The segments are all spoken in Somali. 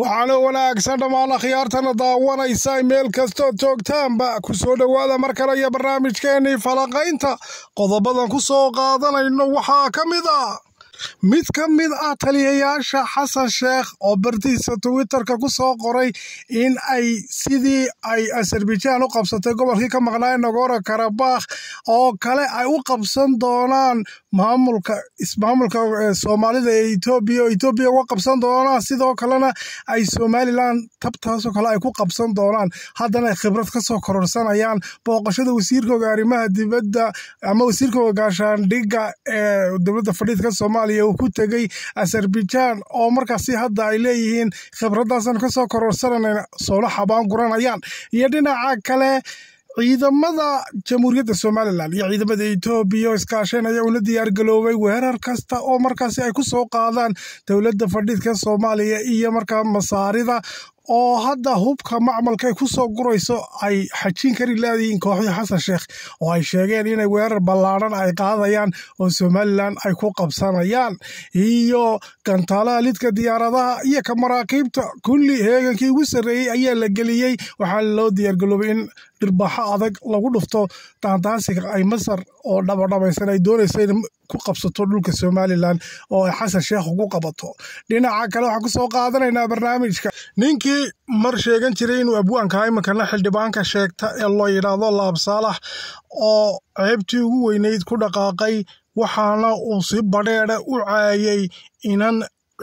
waxaana wanaagsan dhammaan akhyaartana daawanaysa meel kastood joogtaanba ku soo dhowaada mar kale iyo barnaamijkeennii falaqaynta qodobadan ku soo qaadanayno waxaa ka mid ah mid ka mid ah taliyayaasha xasan sheekh oo bartiisa twitterka ku soo qoray in ay sidii ay aserbaijaan u qabsatay gobolkii ka maqnaa nagora karabakh oo kale ay u qabsan doonaan maamulka ismaamulka eh, soomaalida ee etoobiya oo etoobiya uga qabsan doonaan sidoo kalena ay somalilan tabtaasoo kale ay ku qabsan doonaan haddana khibrad ka soo kororsanayaan booqashada wasiirkooga arrimaha dibadda ama wasiirkooga gaashaandhigga ee eh, dowladda fadhiidka soomaaliya oo ku tegey azerbaijan oo markaasi hadda ay leeyihiin khibradaasaan kasoo kororsananayna soola xabaan guranayaan iyo dhinaca kale ciidamada jamhuuriyadda somalilan iyo ciidamada etoobiya ayaa una diyaargaloobay weerar kasta oo markaasi ay ku soo qaadaan dowladda fadhiidka soomaaliya iyo markaa masaarida oo hadda hubka macmalka ay ku soo gurayso ay xajin kari laadihiin kooxdii xasan sheekh oo ay sheegeen inay weerar ballaadhan ay qaadayaan oo somalilan ay ku qabsanayaan iyo gantaalaha lidka diyaaradaha iyo ka maraakiibta kulli heegankii ugu sarreeyey ayaa la geliyey waxaana loo diyaargaloobay in dhirbaaxo adag lagu dhufto taantaasiga ay masar oo dhabadhabaysan ay doonayso in ku qabsato dhulka somalilan oo ay xasan sheekh ugu qabato dhinaca kale waxaan kusoo qaadanaynaa barnaamijka ninkii mar sheegan jiray inuu abwaanka imankana xildhibaanka sheegta ee loo yidhaahdo laabsaalah oo ceebtii ugu weyneyd ku dhaqaaqay waxaana uu si badheedha u caayay inan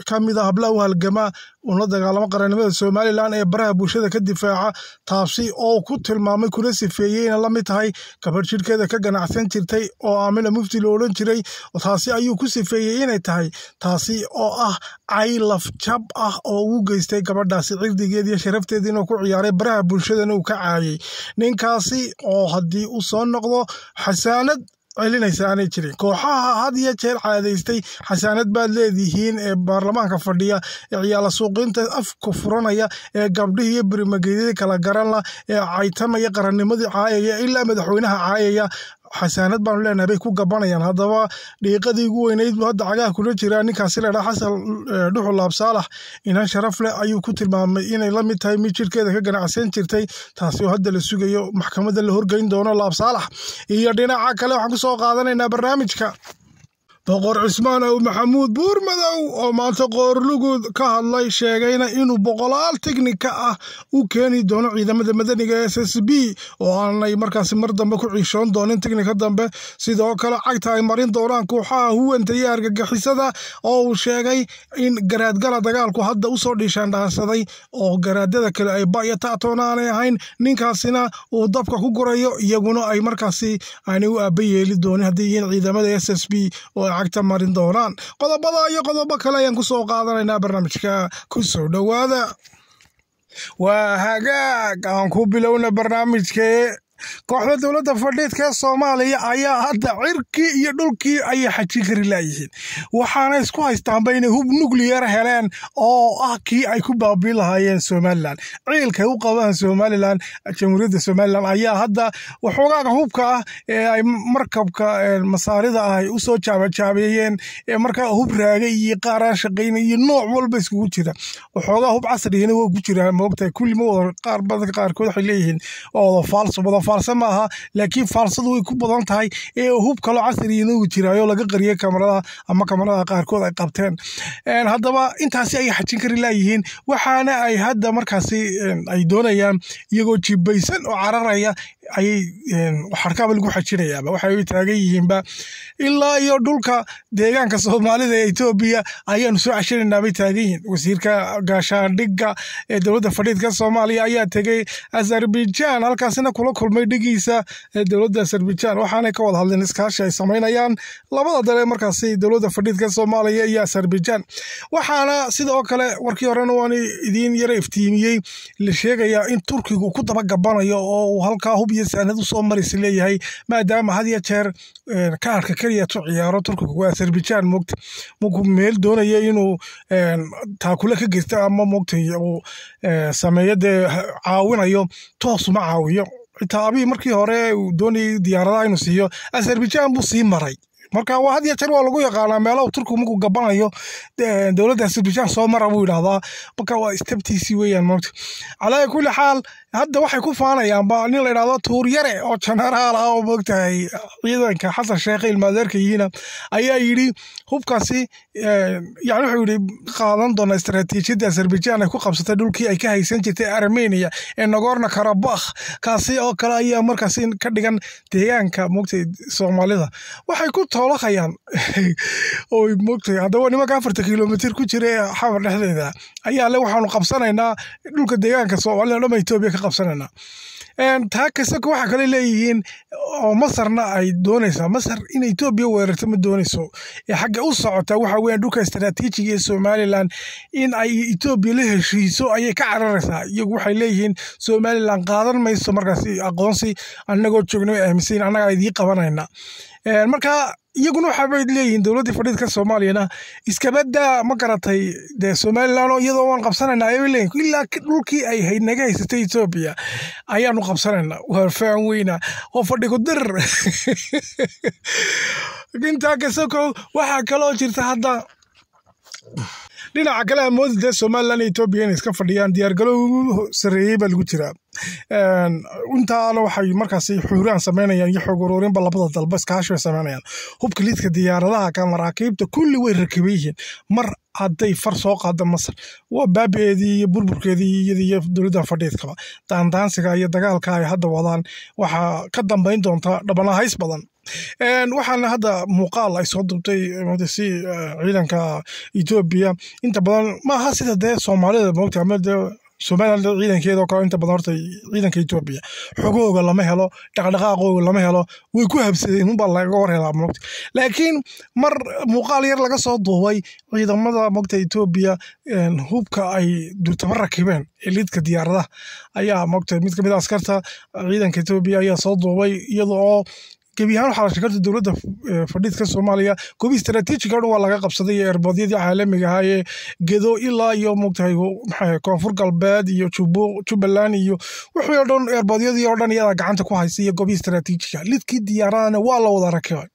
ka mid a ah hablaha u halgama una dagaalamo qaranimada somalilan ee baraha bulshada ka difaaca taasi oo ku tilmaamay kuna sifeeyeyna la tahay gabar jidhkeeda ka ganacsan jirtay oo aamina mufti loo odhan jiray taasi ayuu ku sifeeyey inay tahay taasi oo ah caylaf jab ah oo ugu geystay gabadhaasi cirdigeed iyo sharafteediina ku ciyaaray baraha bulshadana uu ka caayay ninkaasi oo haddii u soo noqdo xasaanad celinaysa aanay jirin kooxaha had iyo jeer caadaystay xasaanad baad leedihiin ee baarlamaanka fadhiya ee ciyaala suuqinta afka furanaya ee gabdhihii iyo birimageedyadii kala garan la ee caytamaya qarannimadii caayaya ilaa madaxweynaha caayaya xasaanad baanu leenahay bay ku gabanayaan haddaba dhiiqadii ugu weynayd buu hadda cagaha kula jiraa ninkaasi leedhaa xasan eh, dhuxul laabsaalax inaan sharaf leh ayuu ku tilmaamay inay la mid tahay mid jirkeeda ka ganacsan jirtay taasi oo hadda la sugayo maxkamadda la horgeyn doono laabsaalax iyo dhinaca kale waxaan ku soo qaadanaynaa barnaamijka boqor aw maxamuud buurmadow oo maanta qoorlugood ka hadlay sheegayna inuu boqolaal teknika ah u keeni doono ciidamada madaniga s s b oo aanay markaasi mar dambe ku ciishoon doonin teknika dambe sidoo kale cagta ay marin doonaan kooxaha huwanta argagixisada oo uu sheegay in garaadgala dagaalku hadda usoo dhiishaandhaansaday oo garaadada kale ay baya taatoona aanay ahayn ninkaasina uu dabka ku gurayo iyaguna ay markaasi aanay u aabayeeli doonin haddii in ciidamada s s b oo lacagta marin doonaan qodobada iyo qodobo kale ayaan ku soo qaadanaynaa barnaamijka ku soo dhowaada waa hagaag aan ku bilowna barnaamijkee kooxda dowladda fadhiidka ee soomaaliya ayaa hadda cirkii iyo dhulkii ay xajin kari laayihiin waxaana isku haystaanba inay hub nukliyar heleen oo ah kii ay ku baabii lahaayeen somalilan ciilkay u qabaan somalilan jamhuuriyadda somalilan ayaa hadda waxoogaaga hubka ah ee ay markabka masaarida ah ay u soo jaabajaabeeyeen markaa hub raaga iyo qaaraan shaqaynay iyo nooc walba iskugu jira waxoogaa hub casrigiina waa ku jiraan moogtahay kulli ma wada qaar badanka qaarkood waxay leeyihiin oo wada faalso wada faalsa ma aha laakiin faalsadu way ku badan tahay ee hub kaloo casriyana uu jiraayo laga qariyay kamarada ama kamaradaha qaarkood ay qabteen haddaba intaasi ay xajin kari laayihiin waxaana ay hadda markaasi ay doonayaan iyagoo jibaysan oo cararaya ayay xarkaaba lagu xajinayaaba waxay taagan yihiinba ilaa iyo dhulka deegaanka soomaalida ee etoobiya ayaanu soo cashinaynaabay taagan yihiin wasiirka gaashaandhigga ee dowladda fadhiidka soomaaliya ayaa tegey azarbijan halkaasina kula kulmay dhigiisa dowladda azarbijan waxaanay ka wada hadleen iskaashi ay samaynayaan labada dal markaasi dowladda fadhiidka soomaaliya iyo azarbijan waxaana sidoo kale warkii horena waan idiin yara iftiimiyey la sheegayaa in turkigu ku dabagabanayo oo halkaa hub iyo saanad u soo maris leeyahay maadaama had iyo jeer eh, kaarka keliya tu ciyaaro turkiga azerbaijan moogta markuu meel doonaya inuu eh, taakule ka geysto ama moogtay uu eh, sameeyo dee caawinayo toosuma caawiyo xitaa abii markii hore uu doonayay diyaaradaha inuu siiyo azerbaijan buu sii maray marka waa had iyo jeer waa lagu yaqaanaa meelaha turkigu markuu gabanayo dowladda azerbaijan soo mara buu yidhahdaa marka waa istabtiisii weeyaan moogta calaa kulli xaal hadda waxay ku faanayaanba nin la idhahdo tuuryare oo jenaraal ah oo moogtahay ciidanka xasan sheekh ilmaadeerka yihiina ayaa yidhi hubkaasi eh, yani wuxuu yidhi qaadan doona istaraatiijiyadda azerbaijan ay ku qabsatay dhulkii ay ka haysan jirtay armenia ee nagorno karabakh kaasi oo kale ayaa markaasi ka dhigan deegaanka moogtahay soomaalida waxay ku toolakayaan oo moogtahay haddaba nimanka afarta kilomitir ku jira ee xabar dhexdeeda ayaa le waxaanu qabsanaynaa dhulka deegaanka soomaalida dhama etoobiya qabsanaynaa taa kasako waxaa kale leeyihiin oo masarna ay doonaysaa masar in etoobiya weerarto ma doonayso xagga u socota waxa weya dhulka istaraatiijiga ee somalilan in ay etoobiya la heshiiso ayay ka cararaysaa iyagu waxay leeyihiin somalilan qaadan mayso markaas aqoonsi annagoo joogna way aaminsan eh, annagaa idii qabanayna marka iyaguna waxaa waxaabay leeyihiin dowladdii fadhiidka soomaaliyana iskabadda ma garatay dee somalilan iyadoo waan qabsanayna ayay leeyihin ilaa dhulkii ay hayd naga haysatay etoobiya ayaanu qabsanayna faan weyna oo fadhigu dir intaa kasoko waxaa kaloo jirta hadda dhinaca kale amoodi dee somalilan etoobiya inay iska fadhiyaan diyaargalo ugu sarreeyey baa lagu jiraa intaana waxay markaas xuuraan sameynayaan iyo xoog uruurinba labada dalba iskaashiba sameynayaan hubka lidka diyaaradaha maraakiibta kulli way rakiban yihiin mar hadday far soo qaada masar waa baabi iyo burburkeedii iyada iyo dowladda fadhiidkaba daandaansiga iyo dagaalka ay hadda wadaan waxaa ka dambayn doonta dhabanahays badan waxaana hadda muuqaal ay soo dubtay eh, si eh, ciidanka etoobiya inta badan maaha sida dee soomaalida moogta somaliland ciidankeedao kale inta badan horta ciidanka etoobiya xogooga lama helo dhaqdhaqaaqooga lama helo way ku habsadeen unbaa laga war helaa moogta laakiin mar muuqaal yar laga soo duubay ciidamada moogta etoobiya eh, hubka ay dultaba rakibeen eliidka diyaaradaha ayaa moogta mid ka mid a ah askarta ciidanka etoobiya ayaa soo duubay iyada oo gebiyahaan waxaa shirkadda dowladda eh, fadhiidka soomaaliya gobi istraatiijiga o dhan waa laga qabsaday ee erboodyadii caalamiga ahaa ee gedo ilaa iyo moogtahay eh, koonfur galbeed iyo jubu jubbaland iyo wixii o dhan erboodyadii o dhan iyadaa gacanta ku haysa iyo gobi istraatiijiga lidkii diyaarahana waa la wada rakibay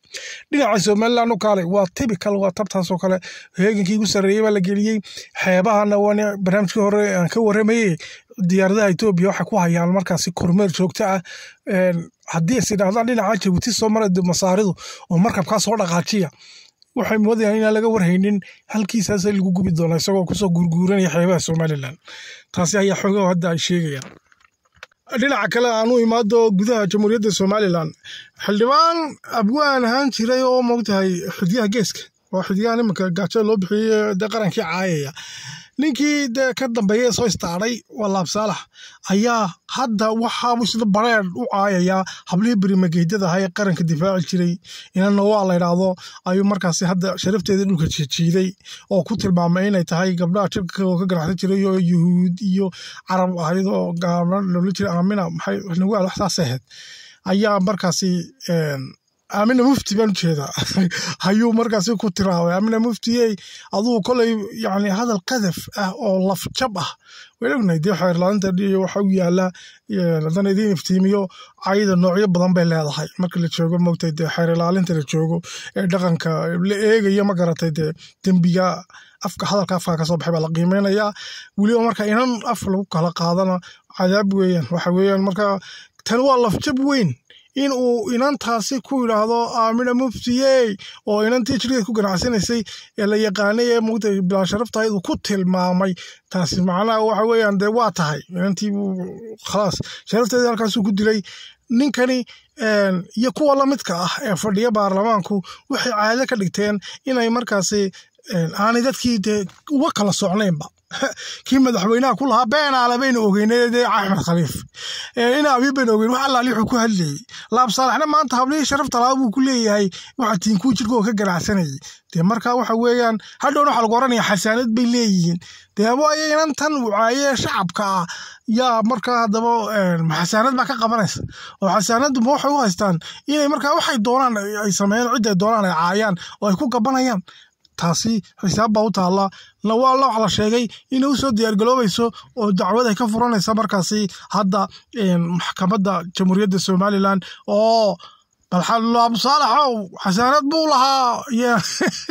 dhinaca somalilanoo kaale waa tybical waa tabtaasoo kale heegankii ugu sarreeyey baa la geliyey xeebahana waa barnaamijkii hore aan ka waramayey diyaaradaha etoobiya waxay ku hayaan markaasi kormeer joogto ah haddii is idhahdaan dhinaca jabuuti soo mara masaaridu oo markabkaa soo dhaqaajiya waxay muwadayaan inaan laga warhaynin halkiisaasa lagu gubi doonaa isagoo kusoo guurguuranaya xeebaha somalilan taasi ayaa xoogaho hadda ay dhinaca kale aan u imaado gudaha jamhuuriyadda somalilan xildhibaan abwaan ahaan jiray oo maogtahay xudyaha geeska waa xudyahan iminka gaajo loo bixiyey de qarankii caayaya ninkii dee ka dambeeya soo istaaray waa laab ayaa hadda waxaabuu sida bareer u caayayaa hablihii birimageedyada ahaa ee qaranka difaaci jiray inanna waa la idhaahdo ayuu markaasi hadda sharafteedii dhulka jiijiiday oo ku tilmaamay inay tahay gabdhaha jibka ka ganacsan jiray oo yuhuud iyo carab ahayd oo loola jiray aamina maxay nagu waxsaas ahayd ayaa markaasi amina mufti baan ujeedaa ayuu markaas ku tiraaway amina muftiyey aduu koley yani hadal qadaf ah oo lafjab ah waan ognahay dee xeerlaaninta dhiiyo waxa u yaala haddana idiin iftiimiyo cayda noocyo badan bay leedahay marka la joogo mogtay dee xeerlaalinta la joogo ee dhaqanka la eegayo ma garatay dee dembiga afka hadalka afka kasoo baxay baa la qiimeynayaa weliba marka inan af lagu kala qaadana cadaab weeyaan waxa weeyaan marka tan waa lafjab weyn in uu inantaasi ku yidhaahdo aamina muftiye oo inantii jidhkeed ku ganacsanaysay ee la yaqaanay ee muugta bilaasharaftahayd uu ku tilmaamay taasi macnaha waxa weeyaan dee waa tahay inantii khalaas sharafteedii halkaasuu ku dilay ninkani iyo kuwa lamidka ah ee fadhiya baarlamaanku waxay caado ka dhigteen inay markaasi aanay dadkii dee uga kala socnaynba kii madaxweynaha ku lahaa beenaale baynu ogeynay dee axmed khaliif in abiib ogeyn wax allaali wuxuu ku hadlayey laabsaalaxna maanta hablihii sharaf talaabo buu ku leeyahay waxa tiinkuu jirhkoo ka ganacsanayay dee markaa waxa weeyaan hadhown waxa lagu oranaya xasaanad bay leeyihiin dee abo ayaynan tan wacaaye shacabka ah yaa markaa haddaba eh, xasaanad baa ka qabanaysa oo xasaanadu ma waxay u haystaan inay markaa waxay doonaan ay sameeyaan cidday doonaan ay caayaan oo ay ku gabanayaan taasi xisaab baa u taalla lawala wax la sheegay inay usoo diyaargaloobayso oo dacwad ka furanaysa markaasi hadda maxkamadda jamhuuriyadda somalilan oo balxallaab saalaxow xasaanad buu lahaa